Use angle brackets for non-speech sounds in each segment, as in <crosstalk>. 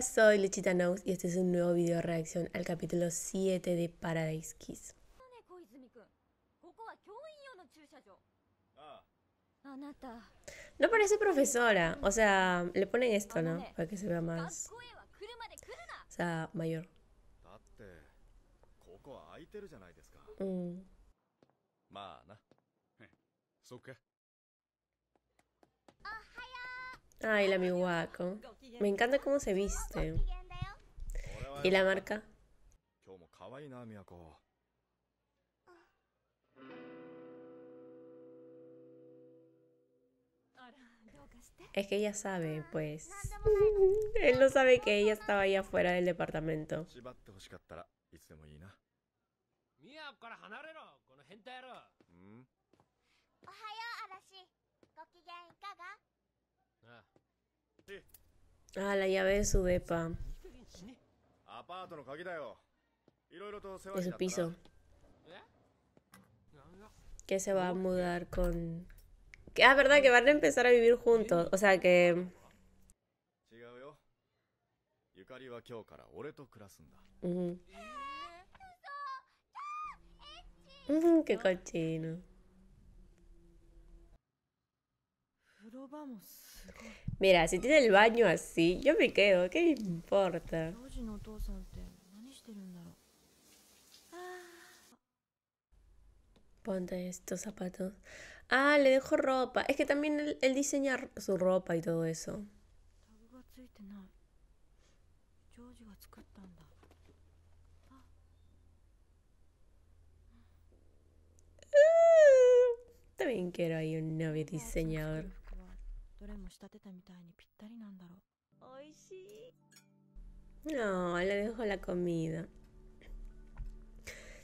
soy Luchita Knows y este es un nuevo video reacción al capítulo 7 de Paradise Kiss. No parece profesora, o sea, le ponen esto, ¿no? Para que se vea más... O sea, mayor. Mm. Mm. <laughs> Ay, la amigo Me encanta cómo se viste. ¿Y la marca? Es que ella sabe, pues. <laughs> Él no sabe que ella estaba ahí afuera del departamento. Ah, la llave de su depa. De su piso. Que se va a mudar con... Ah, verdad, que van a empezar a vivir juntos. O sea que... Uh Qué cochino. Mira, si tiene el baño así, yo me quedo, ¿qué importa? Ah. Ponte estos zapatos. Ah, le dejo ropa. Es que también él, diseñar diseña su ropa y todo eso. También ah. quiero ahí un novio diseñador. No, le dejo la comida.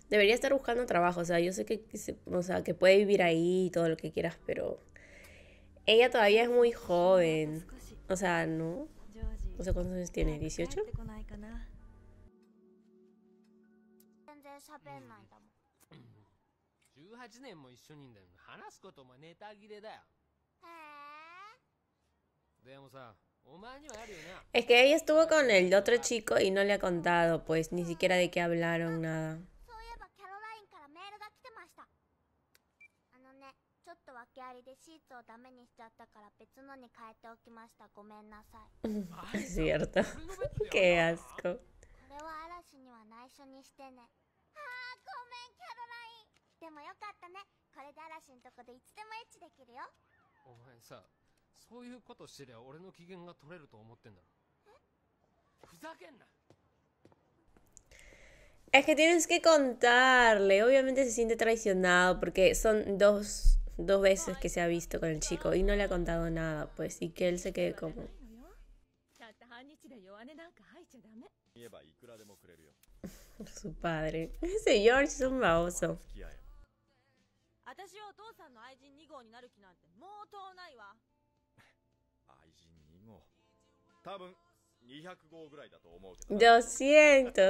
Debería estar buscando trabajo, o sea, yo sé que, o sea, que puede vivir ahí y todo lo que quieras, pero ella todavía es muy joven. O sea, ¿no? No sé cuántos años tiene, ¿18? Es que ella estuvo con el otro chico y no le ha contado, pues, ni siquiera de qué hablaron, nada. es cierto. <laughs> qué asco. Es que tienes que contarle, obviamente se siente traicionado porque son dos, dos veces que se ha visto con el chico y no le ha contado nada, pues, y que él se quede como... <laughs> Su padre. Ese George es un baboso. Lo siento.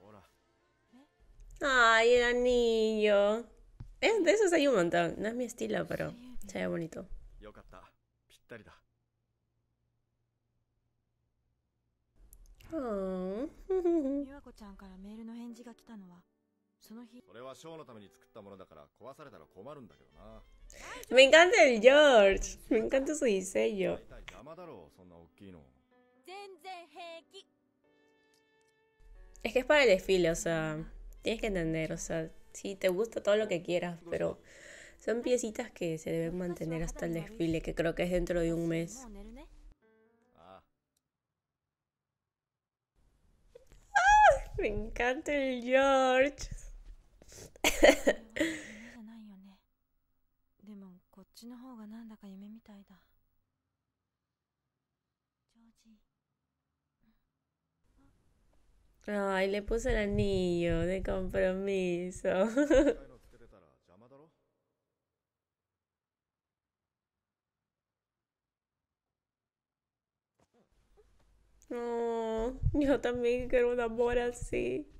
ほら。Ay, el anillo. Es, de esos hay un montón. No es mi estilo, pero se ve bonito. Oh. Me encanta el George. Me encanta su diseño. Es que es para el desfile, o sea, tienes que entender, o sea, Si te gusta todo lo que quieras, pero son piecitas que se deben mantener hasta el desfile, que creo que es dentro de un mes. Ah, me encanta el George. <laughs> Ay, le puse el anillo de compromiso. <laughs> oh, yo también quiero un amor así.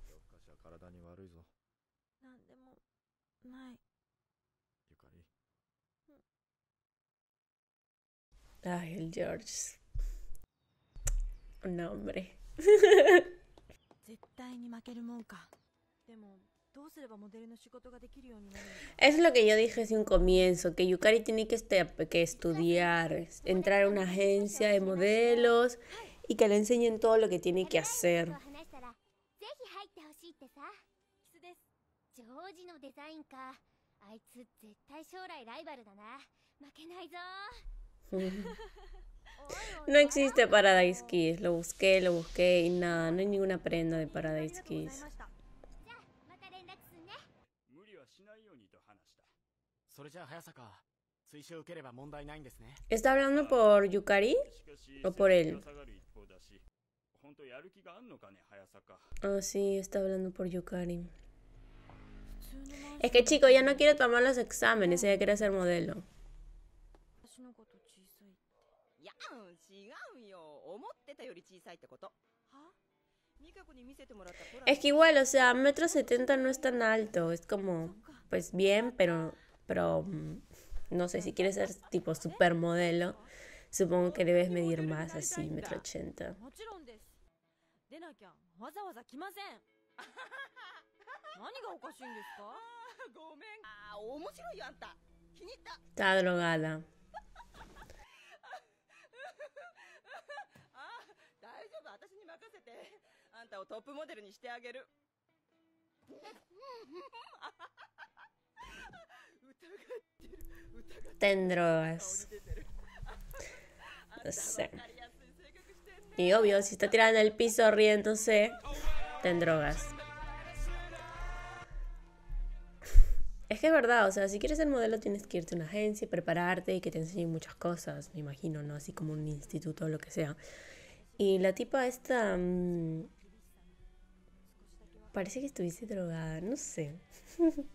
Ah, el George. Un hombre. Es lo que yo dije hace un comienzo, que Yukari tiene que, este, que estudiar, entrar a una agencia de modelos y que le enseñen todo lo que tiene que hacer. No existe Paradise Kiss, lo busqué, lo busqué y nada, no hay ninguna prenda de Paradise Kiss. ¿Está hablando por Yukari o por él? Ah, sí, está hablando por Yukari. Es que chico, ya no quiere tomar los exámenes, ella quiere ser modelo. Es que igual, o sea, metro setenta no es tan alto, es como, pues bien, pero, pero mm, no sé, si quieres ser tipo modelo supongo que debes medir más así, metro ochenta. <laughs> Está drogada. Ten drogas. Y obvio, si está tirada en el piso riéndose, ten drogas. Es que es verdad, o sea, si quieres ser modelo tienes que irte a una agencia, prepararte y que te enseñen muchas cosas, me imagino, ¿no? Así como un instituto o lo que sea. Y la tipa esta... Mm, parece que estuviese drogada, no sé. <laughs>